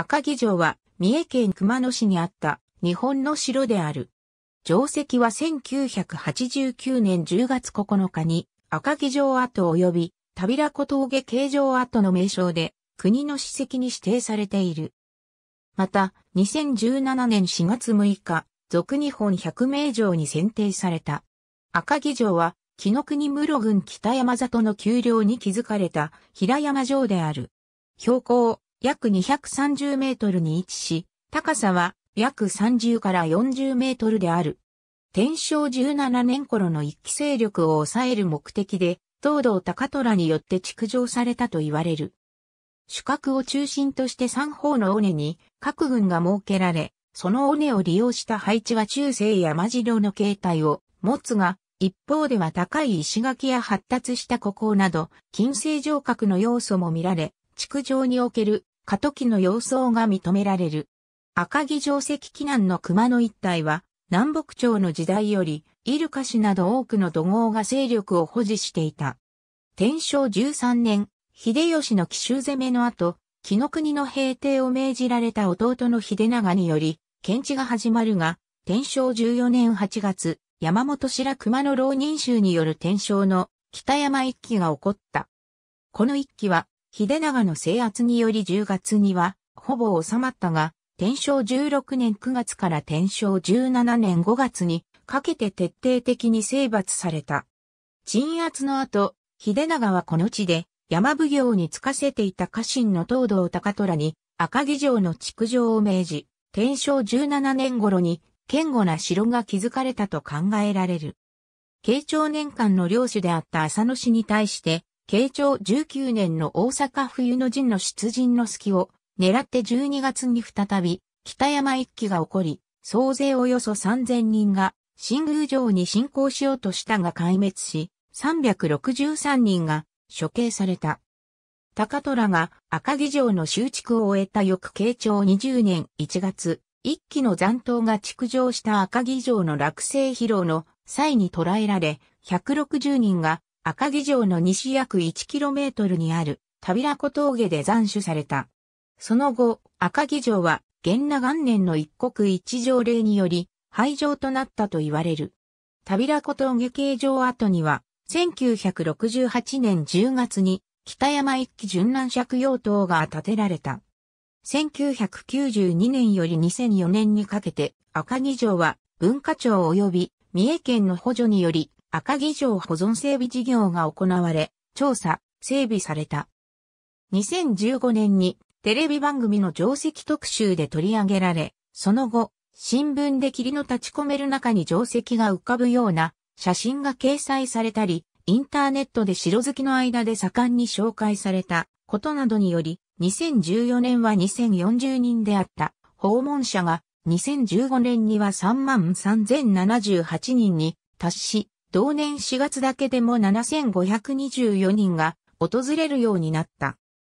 赤城城は三重県熊野市にあった日本の城である。城跡は1989年10月9日に赤城城跡及び田平小峠形城跡の名称で国の史跡に指定されている。また、2017年4月6日、俗日本百名城に選定された。赤城城は、木の国室郡北山里の丘陵に築かれた平山城である。標高約230メートルに位置し、高さは約30から40メートルである。天正17年頃の一期勢力を抑える目的で、東道高虎によって築城されたと言われる。主角を中心として三方の尾根に各軍が設けられ、その尾根を利用した配置は中世山城の形態を持つが、一方では高い石垣や発達した孤高など、近世城郭の要素も見られ、築城における過渡期の様相が認められる。赤城城石紀南の熊の一帯は、南北朝の時代より、イルカ氏など多くの土豪が勢力を保持していた。天正13年、秀吉の奇襲攻めの後、木の国の平定を命じられた弟の秀長により、検知が始まるが、天正14年8月、山本白熊の浪人衆による天正の北山一揆が起こった。この一揆は、秀長の制圧により10月には、ほぼ収まったが、天正16年9月から天正17年5月にかけて徹底的に征伐された。鎮圧の後、秀長はこの地で山奉行に就かせていた家臣の東道高虎に赤城城の築城を命じ、天正17年頃に堅固な城が築かれたと考えられる。慶長年間の領主であった浅野氏に対して、慶長19年の大阪冬の陣の出陣の隙を狙って12月に再び北山一揆が起こり、総勢およそ3000人が新宮城に侵攻しようとしたが壊滅し、363人が処刑された。高虎が赤城城の修築を終えた翌慶長20年1月、一揆の残党が築城した赤城城の落成披露の際に捕らえられ、160人が赤城城の西約 1km にある、田平湖峠で斬首された。その後、赤城城は、元那元年の一国一条令により、廃城となったと言われる。田平湖峠形状跡には、1968年10月に、北山一揆巡南借用塔が建てられた。1992年より2004年にかけて、赤城城は文化庁及び三重県の補助により赤城城保存整備事業が行われ、調査、整備された。2015年にテレビ番組の定石特集で取り上げられ、その後、新聞で霧の立ち込める中に定石が浮かぶような写真が掲載されたり、インターネットで城好きの間で盛んに紹介されたことなどにより、2014年は2040人であった訪問者が2015年には33,078人に達し、同年4月だけでも7524人が訪れるようになった。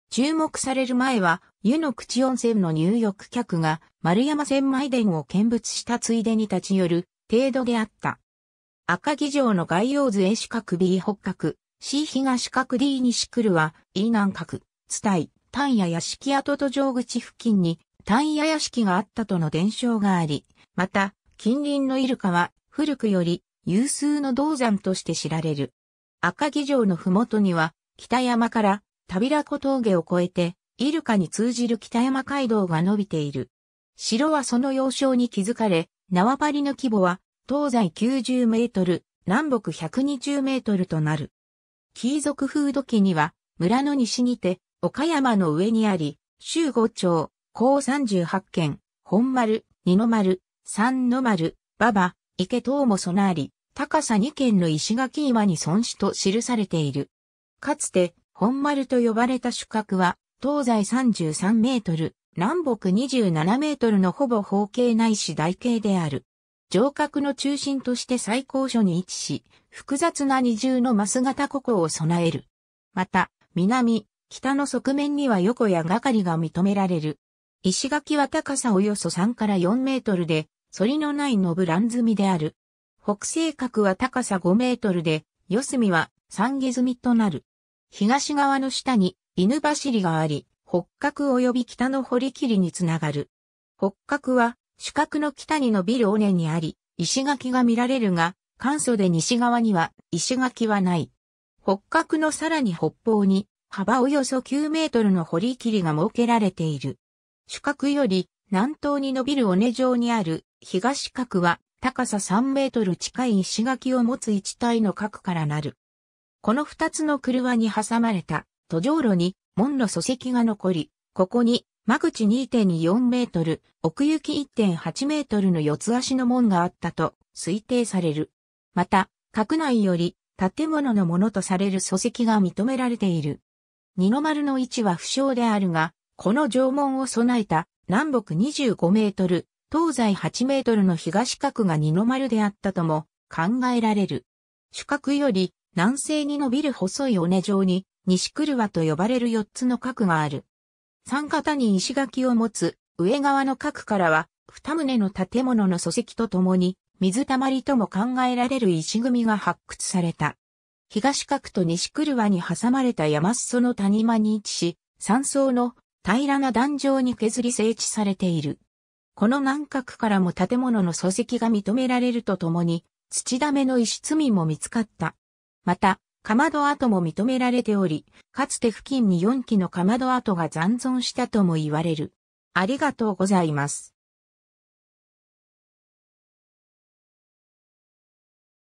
注目される前は、湯の口温泉の入浴客が丸山千枚殿を見物したついでに立ち寄る程度であった。赤城城の概要図 A 四角 B 北角、C 東角 D 西来は E 南角、伝い、丹野屋敷跡と城口付近に丹野屋敷があったとの伝承があり、また、近隣のイルカは古くより有数の銅山として知られる。赤城城の麓には、北山から、田平湖峠を越えて、イルカに通じる北山街道が伸びている。城はその要衝に築かれ、縄張りの規模は、東西90メートル、南北120メートルとなる。貴族風土記には、村の西にて、岡山の上にあり、周五町、甲38軒、本丸、二の丸、三の丸、馬場、池等も備あり、高さ2軒の石垣岩に損死と記されている。かつて、本丸と呼ばれた主角は、東西33メートル、南北27メートルのほぼ方形ないし台形である。城郭の中心として最高所に位置し、複雑な二重のマス型ここを備える。また、南、北の側面には横やがかりが認められる。石垣は高さおよそ3から4メートルで、反りのないのブラン積みである。北西角は高さ5メートルで、四隅は三下積みとなる。東側の下に犬走があり、北角及び北の堀切につながる。北角は主角の北に伸びる尾根にあり、石垣が見られるが、簡素で西側には石垣はない。北角のさらに北方に幅およそ9メートルの堀切が設けられている。主角より南東に伸びる尾根状にある東角は高さ3メートル近い石垣を持つ一体の核からなる。この二つの車に挟まれた途上路に門の礎石が残り、ここに間口2.24メートル、奥行き1.8メートルの四つ足の門があったと推定される。また、核内より建物のものとされる礎石が認められている。二の丸の位置は不詳であるが、この縄文を備えた南北25メートル、東西8メートルの東角が二の丸であったとも考えられる。主角より南西に伸びる細い尾根状に西クルと呼ばれる四つの角がある。三方に石垣を持つ上側の角からは二棟の建物の礎石とともに水たまりとも考えられる石組みが発掘された。東角と西クルに挟まれた山裾の谷間に位置し、山荘の平らな壇上に削り整地されている。この南角からも建物の礎石が認められるとともに、土溜めの石積みも見つかった。また、かまど跡も認められており、かつて付近に4基のかまど跡が残存したとも言われる。ありがとうございます。